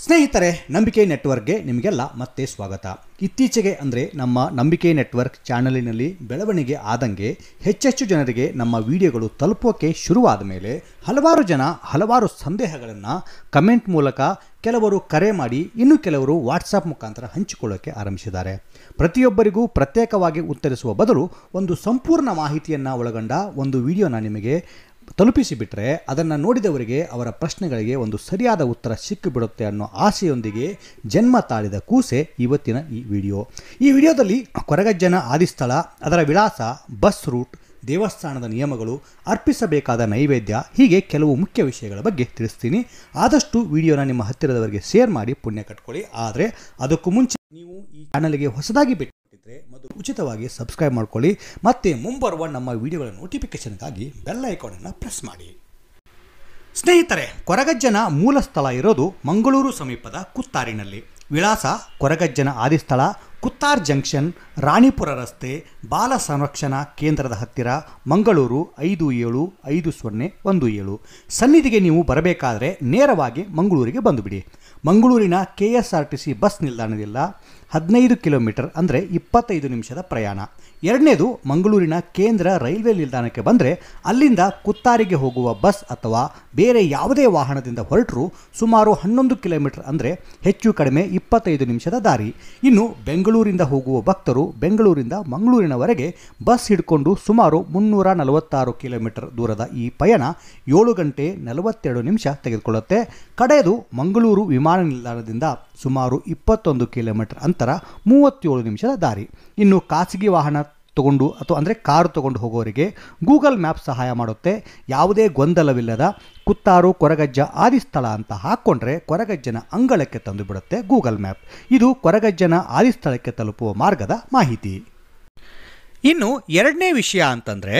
ಸ್ನೇಹಿತರೆ ನಂಬಿಕೆ ನೆಟ್ವರ್ಕ್ಗೆ ನಿಮಗೆಲ್ಲ ಮತ್ತೆ ಸ್ವಾಗತ ಇತ್ತೀಚೆಗೆ ಅಂದರೆ ನಮ್ಮ ನಂಬಿಕೆ ನೆಟ್ವರ್ಕ್ ಚಾನಲಿನಲ್ಲಿ ಬೆಳವಣಿಗೆ ಆದಂಗೆ ಹೆಚ್ಚೆಚ್ಚು ಜನರಿಗೆ ನಮ್ಮ ವಿಡಿಯೋಗಳು ತಲುಪೋಕೆ ಶುರುವಾದ ಮೇಲೆ ಹಲವಾರು ಜನ ಹಲವಾರು ಸಂದೇಹಗಳನ್ನು ಕಮೆಂಟ್ ಮೂಲಕ ಕೆಲವರು ಕರೆ ಮಾಡಿ ಇನ್ನು ಕೆಲವರು ವಾಟ್ಸಪ್ ಮುಖಾಂತರ ಹಂಚಿಕೊಳ್ಳೋಕೆ ಆರಂಭಿಸಿದ್ದಾರೆ ಪ್ರತಿಯೊಬ್ಬರಿಗೂ ಪ್ರತ್ಯೇಕವಾಗಿ ಉತ್ತರಿಸುವ ಬದಲು ಒಂದು ಸಂಪೂರ್ಣ ಮಾಹಿತಿಯನ್ನು ಒಳಗೊಂಡ ಒಂದು ವಿಡಿಯೋನ ನಿಮಗೆ ತಲುಪಿಸಿಬಿಟ್ರೆ ಅದನ್ನು ನೋಡಿದವರಿಗೆ ಅವರ ಪ್ರಶ್ನೆಗಳಿಗೆ ಒಂದು ಸರಿಯಾದ ಉತ್ತರ ಸಿಕ್ಕಿಬಿಡುತ್ತೆ ಅನ್ನೋ ಆಸೆಯೊಂದಿಗೆ ಜನ್ಮ ತಾಳಿದ ಕೂಸೆ ಇವತ್ತಿನ ಈ ವಿಡಿಯೋ ಈ ವಿಡಿಯೋದಲ್ಲಿ ಕೊರಗಜ್ಜನ ಆದಿಸ್ಥಳ ಅದರ ವಿಳಾಸ ಬಸ್ ರೂಟ್ ದೇವಸ್ಥಾನದ ನಿಯಮಗಳು ಅರ್ಪಿಸಬೇಕಾದ ನೈವೇದ್ಯ ಹೀಗೆ ಕೆಲವು ಮುಖ್ಯ ವಿಷಯಗಳ ಬಗ್ಗೆ ತಿಳಿಸ್ತೀನಿ ಆದಷ್ಟು ವಿಡಿಯೋನ ನಿಮ್ಮ ಹತ್ತಿರದವರಿಗೆ ಶೇರ್ ಮಾಡಿ ಪುಣ್ಯ ಕಟ್ಕೊಳ್ಳಿ ಆದರೆ ಅದಕ್ಕೂ ಮುಂಚೆ ನೀವು ಈ ಚಾನಲ್ಗೆ ಹೊಸದಾಗಿ ಬಿಟ್ಟು ಮಾಡ್ತಿದ್ರೆ ಮತ್ತು ಉಚಿತವಾಗಿ ಸಬ್ಸ್ಕ್ರೈಬ್ ಮಾಡ್ಕೊಳ್ಳಿ ಮತ್ತೆ ಮುಂಬರುವ ನಮ್ಮ ವಿಡಿಯೋಗಳ ನೋಟಿಫಿಕೇಶನ್ಗಾಗಿ ಬೆಲ್ ಅನ್ನು ಪ್ರೆಸ್ ಮಾಡಿ ಸ್ನೇಹಿತರೆ ಕೊರಗಜ್ಜನ ಮೂಲ ಸ್ಥಳ ಇರೋದು ಮಂಗಳೂರು ಸಮೀಪದ ಕುತ್ತಾರಿನಲ್ಲಿ ವಿಳಾಸ ಕೊರಗಜ್ಜನ ಆದಿಸ್ಥಳ ಕುತ್ತಾರ್ ಜಂಕ್ಷನ್ ರಾಣಿಪುರ ರಸ್ತೆ ಬಾಲ ಸಂರಕ್ಷಣಾ ಕೇಂದ್ರದ ಹತ್ತಿರ ಮಂಗಳೂರು ಐದು ಏಳು ಐದು ಸೊನ್ನೆ ಒಂದು ಏಳು ಸನ್ನಿಧಿಗೆ ನೀವು ಬರಬೇಕಾದರೆ ನೇರವಾಗಿ ಮಂಗಳೂರಿಗೆ ಬಂದುಬಿಡಿ ಮಂಗಳೂರಿನ K S R T C bus ನಿಲ್ದಾಣದಿಂದ ಹದಿನೈದು ಕಿಲೋಮೀಟರ್ ಅಂದರೆ ಇಪ್ಪತ್ತೈದು ನಿಮಿಷದ ಪ್ರಯಾಣ ಎರಡನೇದು ಮಂಗಳೂರಿನ ಕೇಂದ್ರ ರೈಲ್ವೆ ನಿಲ್ದಾಣಕ್ಕೆ ಬಂದರೆ ಅಲ್ಲಿಂದ ಕುತ್ತಾರಿಗೆ ಹೋಗುವ ಬಸ್ ಅಥವಾ ಬೇರೆ ಯಾವುದೇ ವಾಹನದಿಂದ ಹೊರಟರೂ ಸುಮಾರು ಹನ್ನೊಂದು ಕಿಲೋಮೀಟರ್ ಅಂದರೆ ಹೆಚ್ಚು ಕಡಿಮೆ ಇಪ್ಪತ್ತೈದು ನಿಮಿಷದ ದಾರಿ ಇನ್ನು ಬೆಂಗಳೂರು ಬೆಂಗಳೂರಿಂದ ಹೋಗುವ ಭಕ್ತರು ಬೆಂಗಳೂರಿಂದ ಮಂಗಳೂರಿನವರೆಗೆ ಬಸ್ ಹಿಡ್ಕೊಂಡು ಸುಮಾರು ಮುನ್ನೂರ ನಲವತ್ತಾರು ಕಿಲೋಮೀಟರ್ ದೂರದ ಈ ಪಯಣ ಏಳು ಗಂಟೆ ನಲವತ್ತೆರಡು ನಿಮಿಷ ತೆಗೆದುಕೊಳ್ಳುತ್ತೆ ಕಡೆಯದು ಮಂಗಳೂರು ವಿಮಾನ ನಿಲ್ದಾಣದಿಂದ ಸುಮಾರು ಇಪ್ಪತ್ತೊಂದು ಕಿಲೋಮೀಟರ್ ಅಂತರ ಮೂವತ್ತೇಳು ನಿಮಿಷದ ದಾರಿ ಇನ್ನು ಖಾಸಗಿ ವಾಹನ ತಗೊಂಡು ಅಥವಾ ಅಂದರೆ ಕಾರು ತಗೊಂಡು ಹೋಗೋರಿಗೆ ಗೂಗಲ್ ಮ್ಯಾಪ್ ಸಹಾಯ ಮಾಡುತ್ತೆ ಯಾವುದೇ ಗೊಂದಲವಿಲ್ಲದ ಕುತ್ತಾರು ಕೊರಗಜ್ಜ ಸ್ಥಳ ಅಂತ ಹಾಕ್ಕೊಂಡ್ರೆ ಕೊರಗಜ್ಜನ ಅಂಗಳಕ್ಕೆ ತಂದು ಬಿಡುತ್ತೆ ಗೂಗಲ್ ಮ್ಯಾಪ್ ಇದು ಕೊರಗಜ್ಜನ ಸ್ಥಳಕ್ಕೆ ತಲುಪುವ ಮಾರ್ಗದ ಮಾಹಿತಿ ಇನ್ನು ಎರಡನೇ ವಿಷಯ ಅಂತಂದರೆ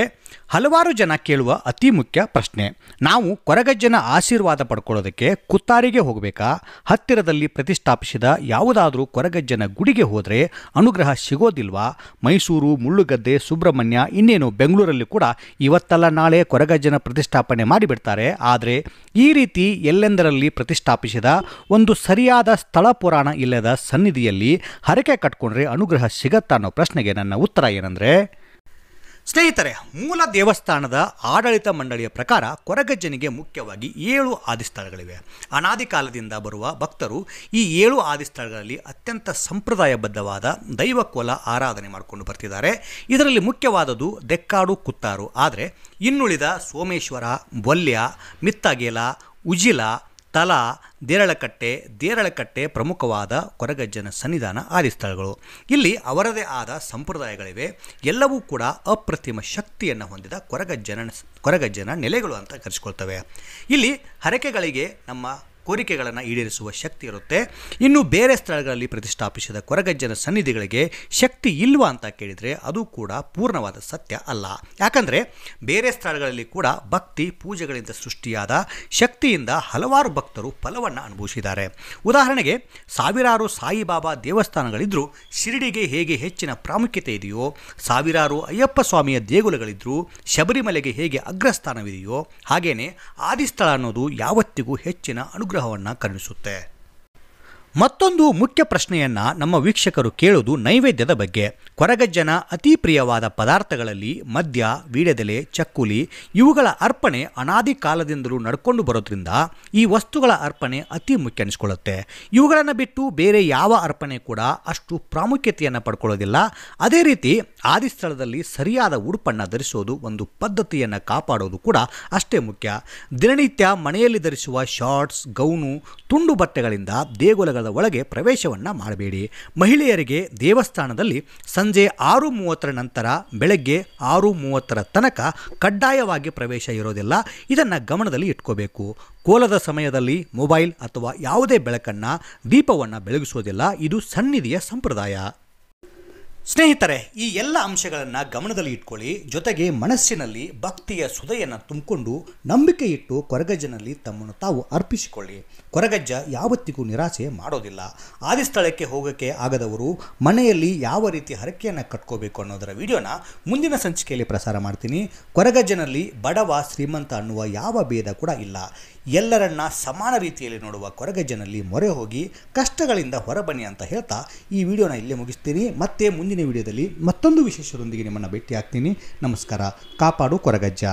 ಹಲವಾರು ಜನ ಕೇಳುವ ಅತಿ ಮುಖ್ಯ ಪ್ರಶ್ನೆ ನಾವು ಕೊರಗಜ್ಜನ ಆಶೀರ್ವಾದ ಪಡ್ಕೊಳ್ಳೋದಕ್ಕೆ ಕುತ್ತಾರಿಗೆ ಹೋಗಬೇಕಾ ಹತ್ತಿರದಲ್ಲಿ ಪ್ರತಿಷ್ಠಾಪಿಸಿದ ಯಾವುದಾದರೂ ಕೊರಗಜ್ಜನ ಗುಡಿಗೆ ಹೋದರೆ ಅನುಗ್ರಹ ಸಿಗೋದಿಲ್ವಾ ಮೈಸೂರು ಮುಳ್ಳುಗದ್ದೆ ಸುಬ್ರಹ್ಮಣ್ಯ ಇನ್ನೇನು ಬೆಂಗಳೂರಲ್ಲಿ ಕೂಡ ಇವತ್ತಲ್ಲ ನಾಳೆ ಕೊರಗಜ್ಜನ ಪ್ರತಿಷ್ಠಾಪನೆ ಮಾಡಿಬಿಡ್ತಾರೆ ಆದರೆ ಈ ರೀತಿ ಎಲ್ಲೆಂದರಲ್ಲಿ ಪ್ರತಿಷ್ಠಾಪಿಸಿದ ಒಂದು ಸರಿಯಾದ ಸ್ಥಳ ಪುರಾಣ ಇಲ್ಲದ ಸನ್ನಿಧಿಯಲ್ಲಿ ಹರಕೆ ಕಟ್ಕೊಂಡ್ರೆ ಅನುಗ್ರಹ ಸಿಗತ್ತಾ ಅನ್ನೋ ಪ್ರಶ್ನೆಗೆ ನನ್ನ ಉತ್ತರ ಏನಂದರೆ ಸ್ನೇಹಿತರೆ ಮೂಲ ದೇವಸ್ಥಾನದ ಆಡಳಿತ ಮಂಡಳಿಯ ಪ್ರಕಾರ ಕೊರಗಜ್ಜನಿಗೆ ಮುಖ್ಯವಾಗಿ ಏಳು ಆದಿಸ್ಥಳಗಳಿವೆ ಅನಾದಿ ಕಾಲದಿಂದ ಬರುವ ಭಕ್ತರು ಈ ಏಳು ಆದಿಸ್ಥಳಗಳಲ್ಲಿ ಅತ್ಯಂತ ಸಂಪ್ರದಾಯಬದ್ಧವಾದ ದೈವಕೋಲ ಆರಾಧನೆ ಮಾಡಿಕೊಂಡು ಬರ್ತಿದ್ದಾರೆ ಇದರಲ್ಲಿ ಮುಖ್ಯವಾದದ್ದು ದೆಕ್ಕಾಡು ಕುತ್ತಾರು ಆದರೆ ಇನ್ನುಳಿದ ಸೋಮೇಶ್ವರ ಬೊಲ್ಯ ಮಿತ್ತಗೇಲ ಉಜಿಲ ತಲಾ ದೇರಳಕಟ್ಟೆ ದೇರಳಕಟ್ಟೆ ಪ್ರಮುಖವಾದ ಕೊರಗಜ್ಜನ ಸನ್ನಿಧಾನ ಆದಿ ಸ್ಥಳಗಳು ಇಲ್ಲಿ ಅವರದೇ ಆದ ಸಂಪ್ರದಾಯಗಳಿವೆ ಎಲ್ಲವೂ ಕೂಡ ಅಪ್ರತಿಮ ಶಕ್ತಿಯನ್ನು ಹೊಂದಿದ ಕೊರಗಜ್ಜನ ಕೊರಗಜ್ಜನ ನೆಲೆಗಳು ಅಂತ ಕರೆಸ್ಕೊಳ್ತವೆ ಇಲ್ಲಿ ಹರಕೆಗಳಿಗೆ ನಮ್ಮ ಕೋರಿಕೆಗಳನ್ನು ಈಡೇರಿಸುವ ಶಕ್ತಿ ಇರುತ್ತೆ ಇನ್ನು ಬೇರೆ ಸ್ಥಳಗಳಲ್ಲಿ ಪ್ರತಿಷ್ಠಾಪಿಸಿದ ಕೊರಗಜ್ಜನ ಸನ್ನಿಧಿಗಳಿಗೆ ಶಕ್ತಿ ಇಲ್ವಾ ಅಂತ ಕೇಳಿದರೆ ಅದು ಕೂಡ ಪೂರ್ಣವಾದ ಸತ್ಯ ಅಲ್ಲ ಯಾಕಂದರೆ ಬೇರೆ ಸ್ಥಳಗಳಲ್ಲಿ ಕೂಡ ಭಕ್ತಿ ಪೂಜೆಗಳಿಂದ ಸೃಷ್ಟಿಯಾದ ಶಕ್ತಿಯಿಂದ ಹಲವಾರು ಭಕ್ತರು ಫಲವನ್ನು ಅನುಭವಿಸಿದ್ದಾರೆ ಉದಾಹರಣೆಗೆ ಸಾವಿರಾರು ಸಾಯಿಬಾಬಾ ದೇವಸ್ಥಾನಗಳಿದ್ದರೂ ಶಿರಡಿಗೆ ಹೇಗೆ ಹೆಚ್ಚಿನ ಪ್ರಾಮುಖ್ಯತೆ ಇದೆಯೋ ಸಾವಿರಾರು ಅಯ್ಯಪ್ಪ ಸ್ವಾಮಿಯ ದೇಗುಲಗಳಿದ್ದರೂ ಶಬರಿಮಲೆಗೆ ಹೇಗೆ ಅಗ್ರಸ್ಥಾನವಿದೆಯೋ ಹಾಗೆಯೇ ಆದಿಸ್ಥಳ ಅನ್ನೋದು ಯಾವತ್ತಿಗೂ ಹೆಚ್ಚಿನ ಅನುಗ್ರಹ ಅನುಗ್ರಹವನ್ನು ಕರುಣಿಸುತ್ತೆ ಮತ್ತೊಂದು ಮುಖ್ಯ ಪ್ರಶ್ನೆಯನ್ನ ನಮ್ಮ ವೀಕ್ಷಕರು ಕೇಳೋದು ನೈವೇದ್ಯದ ಬಗ್ಗೆ ಕೊರಗಜ್ಜನ ಅತಿ ಪ್ರಿಯವಾದ ಪದಾರ್ಥಗಳಲ್ಲಿ ಮದ್ಯ ವೀಡೆದೆಲೆ ಚಕ್ಕುಲಿ ಇವುಗಳ ಅರ್ಪಣೆ ಅನಾದಿ ಕಾಲದಿಂದಲೂ ನಡ್ಕೊಂಡು ಬರೋದ್ರಿಂದ ಈ ವಸ್ತುಗಳ ಅರ್ಪಣೆ ಅತಿ ಮುಖ್ಯ ಅನಿಸ್ಕೊಳ್ಳುತ್ತೆ ಇವುಗಳನ್ನು ಬಿಟ್ಟು ಬೇರೆ ಯಾವ ಅರ್ಪಣೆ ಕೂಡ ಅಷ್ಟು ಪ್ರಾಮುಖ್ಯತೆಯನ್ನು ಪಡ್ಕೊಳ್ಳೋದಿಲ್ಲ ಅದೇ ರೀತಿ ಆದಿ ಸ್ಥಳದಲ್ಲಿ ಸರಿಯಾದ ಉಡುಪನ್ನು ಧರಿಸೋದು ಒಂದು ಪದ್ಧತಿಯನ್ನು ಕಾಪಾಡೋದು ಕೂಡ ಅಷ್ಟೇ ಮುಖ್ಯ ದಿನನಿತ್ಯ ಮನೆಯಲ್ಲಿ ಧರಿಸುವ ಶಾರ್ಟ್ಸ್ ಗೌನು ತುಂಡು ಬಟ್ಟೆಗಳಿಂದ ದೇಗುಲಗಳ ಒಳಗೆ ಪ್ರವೇಶವನ್ನು ಮಾಡಬೇಡಿ ಮಹಿಳೆಯರಿಗೆ ದೇವಸ್ಥಾನದಲ್ಲಿ ಸಂಜೆ ಆರು ಮೂವತ್ತರ ನಂತರ ಬೆಳಗ್ಗೆ ಆರು ಮೂವತ್ತರ ತನಕ ಕಡ್ಡಾಯವಾಗಿ ಪ್ರವೇಶ ಇರೋದಿಲ್ಲ ಇದನ್ನು ಗಮನದಲ್ಲಿ ಇಟ್ಕೋಬೇಕು ಕೋಲದ ಸಮಯದಲ್ಲಿ ಮೊಬೈಲ್ ಅಥವಾ ಯಾವುದೇ ಬೆಳಕನ್ನು ದೀಪವನ್ನು ಬೆಳಗಿಸೋದಿಲ್ಲ ಇದು ಸನ್ನಿಧಿಯ ಸಂಪ್ರದಾಯ ಸ್ನೇಹಿತರೆ ಈ ಎಲ್ಲ ಅಂಶಗಳನ್ನು ಗಮನದಲ್ಲಿ ಇಟ್ಕೊಳ್ಳಿ ಜೊತೆಗೆ ಮನಸ್ಸಿನಲ್ಲಿ ಭಕ್ತಿಯ ಸುದೆಯನ್ನು ತುಂಬಿಕೊಂಡು ನಂಬಿಕೆ ಇಟ್ಟು ಕೊರಗಜ್ಜನಲ್ಲಿ ತಮ್ಮನ್ನು ತಾವು ಅರ್ಪಿಸಿಕೊಳ್ಳಿ ಕೊರಗಜ್ಜ ಯಾವತ್ತಿಗೂ ನಿರಾಸೆ ಮಾಡೋದಿಲ್ಲ ಸ್ಥಳಕ್ಕೆ ಹೋಗೋಕ್ಕೆ ಆಗದವರು ಮನೆಯಲ್ಲಿ ಯಾವ ರೀತಿ ಹರಕೆಯನ್ನು ಕಟ್ಕೋಬೇಕು ಅನ್ನೋದರ ವಿಡಿಯೋನ ಮುಂದಿನ ಸಂಚಿಕೆಯಲ್ಲಿ ಪ್ರಸಾರ ಮಾಡ್ತೀನಿ ಕೊರಗಜ್ಜನಲ್ಲಿ ಬಡವ ಶ್ರೀಮಂತ ಅನ್ನುವ ಯಾವ ಭೇದ ಕೂಡ ಇಲ್ಲ ಎಲ್ಲರನ್ನ ಸಮಾನ ರೀತಿಯಲ್ಲಿ ನೋಡುವ ಕೊರಗಜ್ಜನಲ್ಲಿ ಮೊರೆ ಹೋಗಿ ಕಷ್ಟಗಳಿಂದ ಹೊರಬನ್ನಿ ಅಂತ ಹೇಳ್ತಾ ಈ ವಿಡಿಯೋನ ಇಲ್ಲೇ ಮುಗಿಸ್ತೀನಿ ಮತ್ತೆ ಮುಂದಿನ ಮುಂದಿನ ವಿಡಿಯೋದಲ್ಲಿ ಮತ್ತೊಂದು ವಿಶೇಷದೊಂದಿಗೆ ನಿಮ್ಮನ್ನು ಭೇಟಿ ಆಗ್ತೀನಿ ನಮಸ್ಕಾರ ಕಾಪಾಡು ಕೊರಗಜ್ಜ